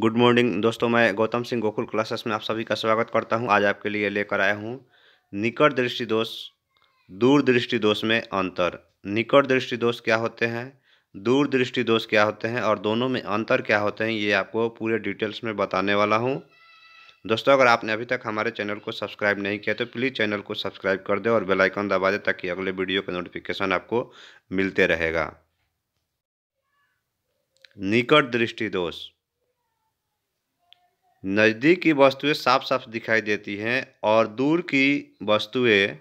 good morning दोस्तों मैं Gautam Singh Gokul classes में आप सभी का स्वागत करता हूं आज आपके लिए लेकर आया हूं निकट दृष्टि दोष दूर दृष्टि दोष में अंतर निकट दृष्टि दोष क्या होते हैं दूर दृष्टि दोष क्या होते हैं और दोनों में अंतर क्या होते हैं ये आपको पूरे डिटेल्स में बताने वाला हूँ दोस्तों अगर आपने अभी तक हमारे चैनल को सब्सक्राइब नहीं किया तो प्लीज़ चैनल को सब्सक्राइब कर दे और बेलाइकन दबा दें ताकि अगले वीडियो का नोटिफिकेशन आपको मिलते रहेगा निकट दृष्टि दोष नज़दीक की वस्तुएं साफ साफ दिखाई देती हैं और दूर की वस्तुएं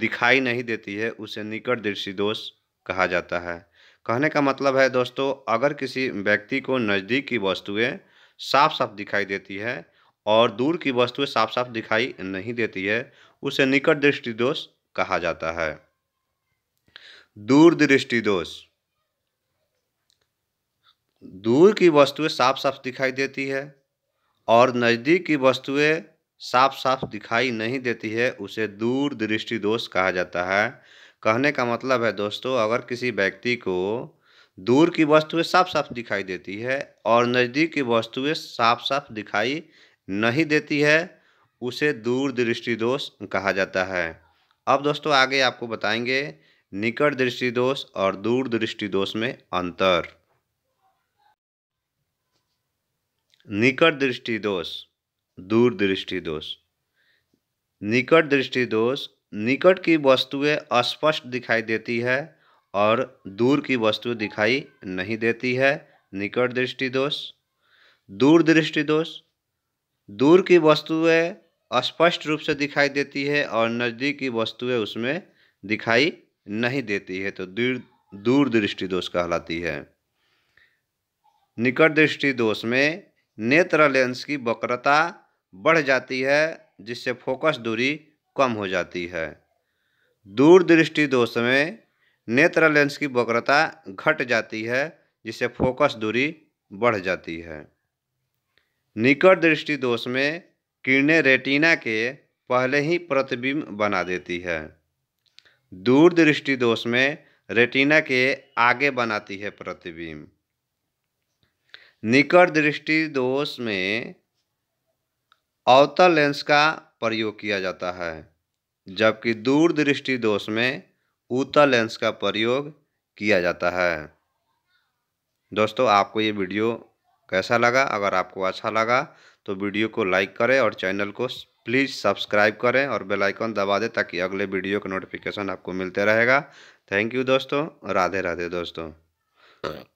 दिखाई नहीं देती है उसे निकट दृष्टि दोष कहा जाता है कहने का मतलब है दोस्तों अगर किसी व्यक्ति को नज़दीक की वस्तुएं साफ साफ दिखाई देती है और दूर की वस्तुएं साफ साफ दिखाई नहीं देती है उसे निकट दृष्टि दोष कहा जाता है दूर दृष्टि दोष दूर की वस्तुएं साफ साफ दिखाई देती है और नज़दीक की वस्तुएँ साफ साफ दिखाई नहीं देती है उसे दूर दृष्टि दोष कहा जाता है कहने का मतलब है दोस्तों अगर किसी व्यक्ति को दूर की वस्तुएं साफ साफ दिखाई देती है और नज़दीक की वस्तुएं साफ साफ दिखाई नहीं देती है उसे दूर दृष्टि दोष कहा जाता है अब दोस्तों आगे आपको बताएंगे निकट दृष्टि दोष और दूर दृष्टि दोष में अंतर निकट दृष्टि दोष दूर दृष्टि दोष निकट दृष्टि दोष निकट की वस्तुएं अस्पष्ट दिखाई देती है और दूर की वस्तु दिखाई नहीं देती है निकट दृष्टि दोष दूर दृष्टि दोष दूर की वस्तुएं अस्पष्ट रूप से दिखाई देती है और नज़दीक की वस्तुएं उसमें दिखाई नहीं देती है तो दूर दूर दृष्टि दोष कहलाती है निकट दृष्टि दोष में नेत्र लेंस की वक्रता बढ़ जाती है जिससे फोकस दूरी कम हो जाती है दूरदृष्टि दोष में नेत्र लेंस की वक्रता घट जाती है जिससे फोकस दूरी बढ़ जाती है निकट दृष्टि दोष में किरणें रेटिना के पहले ही प्रतिबिंब बना देती है दूरदृष्टि दोष में रेटिना के आगे बनाती है प्रतिबिंब निकट दृष्टि दोष में अवतल लेंस का प्रयोग किया जाता है जबकि दूर दृष्टि दोष में उत्तल लेंस का प्रयोग किया जाता है दोस्तों आपको ये वीडियो कैसा लगा अगर आपको अच्छा लगा तो वीडियो को लाइक करें और चैनल को प्लीज़ सब्सक्राइब करें और बेल आइकन दबा दें ताकि अगले वीडियो का नोटिफिकेशन आपको मिलते रहेगा थैंक यू दोस्तों राधे राधे दोस्तों